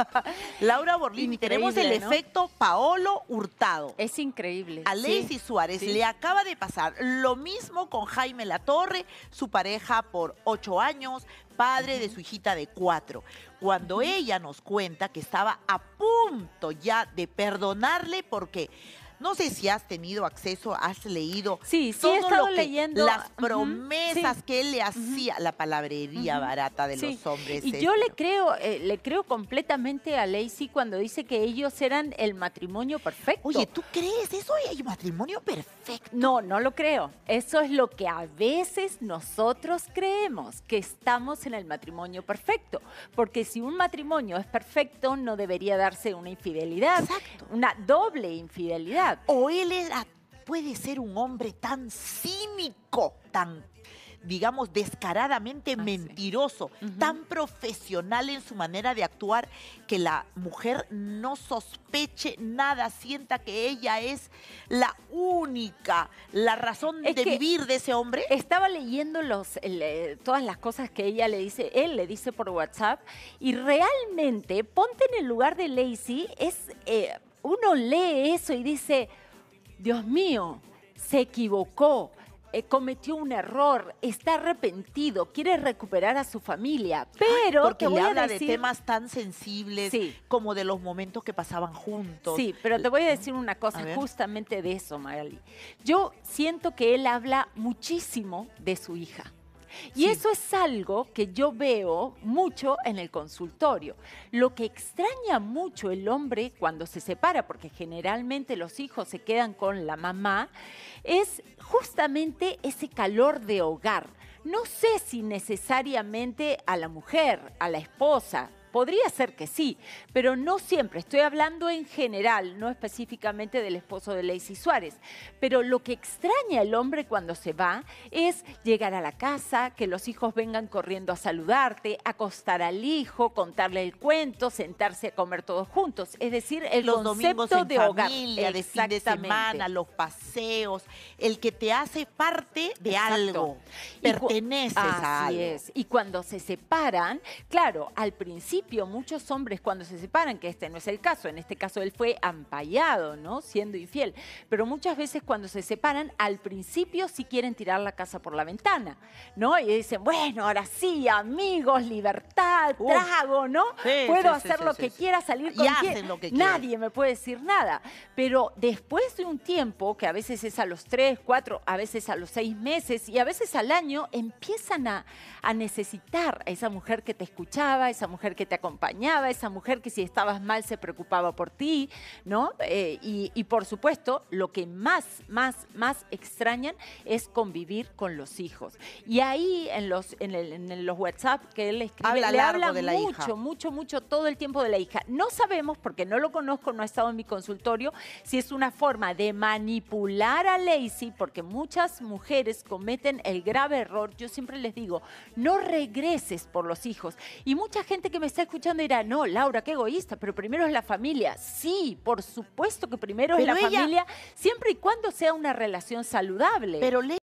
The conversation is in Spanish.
Laura Borlini, tenemos el efecto Paolo Hurtado. Es increíble. A Lacey Suárez le acaba de pasar lo mismo con Jaime Latorre, su pareja por ocho años, padre de su hijita de cuatro. Cuando ella nos cuenta que estaba a punto ya de perdonarle porque no sé si has tenido acceso, has leído. Sí, sí, he estado leyendo. Las promesas que él le hacía, la palabrería barata de los hombres. Y yo le creo, eh, le creo completamente a Lacey cuando dice que ellos eran el matrimonio perfecto. Oye, ¿tú crees eso? ¿El matrimonio perfecto? No, no lo creo. Eso es lo que a veces nosotros creemos, que estamos en el matrimonio perfecto. Porque si un matrimonio es perfecto, no debería darse una infidelidad. Exacto. Una doble infidelidad. O él puede ser un hombre tan cínico, tan digamos, descaradamente ah, mentiroso, tan profesional en su manera de actuar que la mujer no sospeche nada, sienta que ella es la única, la razón de vivir de ese hombre. Estaba leyendo los, eh, todas las cosas que ella le dice, él le dice por WhatsApp, y realmente, ponte en el lugar de Lacey, es... Eh, uno lee eso y dice, Dios mío, se equivocó, eh, cometió un error, está arrepentido, quiere recuperar a su familia, pero porque habla de temas tan sensibles como de los momentos que pasaban juntos. Sí, pero te voy a decir una cosa justamente de eso, Magali. Yo siento que él habla muchísimo de su hija. Y eso es algo que yo veo mucho en el consultorio. Lo que extraña mucho el hombre cuando se separa, porque generalmente los hijos se quedan con la mamá, es justamente ese calor de hogar. No sé si necesariamente a la mujer, a la esposa, Podría ser que sí, pero no siempre. Estoy hablando en general, no específicamente del esposo de Lacey Suárez. Pero lo que extraña el hombre cuando se va es llegar a la casa, que los hijos vengan corriendo a saludarte, acostar al hijo, contarle el cuento, sentarse a comer todos juntos. Es decir, el los concepto de familia, de fin de semana, los paseos, el que te hace parte de algo, perteneces a a así Es. Y cuando se separan, claro, al principio muchos hombres cuando se separan, que este no es el caso, en este caso él fue ampallado, ¿no? Siendo infiel, pero muchas veces cuando se separan, al principio sí quieren tirar la casa por la ventana, ¿no? Y dicen, bueno, ahora sí, amigos, libertad, trago, ¿no? Puedo hacer lo que quiera, salir con y quien... Nadie me puede decir nada, pero después de un tiempo, que a veces es a los tres, cuatro, a veces a los seis meses y a veces al año, empiezan a, necesitar a esa mujer que te escuchaba, esa mujer que te acompañaba, esa mujer que si estabas mal se preocupaba por ti, ¿no? Eh, y, por supuesto, lo que más, más, más extrañan es convivir con los hijos. Y ahí en los, en, los WhatsApp que él escribe, Habla le habla mucho, mucho, mucho todo el tiempo de la hija. No sabemos, porque no lo conozco, no ha estado en mi consultorio, si es una forma de manipular a Lacey, porque muchas mujeres cometen el grave error, yo siempre les digo, no regreses por los hijos. Y mucha gente que me está escuchando dirá, no, Laura, qué egoísta, pero primero es la familia. Sí, por supuesto que primero es la familia, siempre y cuando sea una relación saludable. Pero le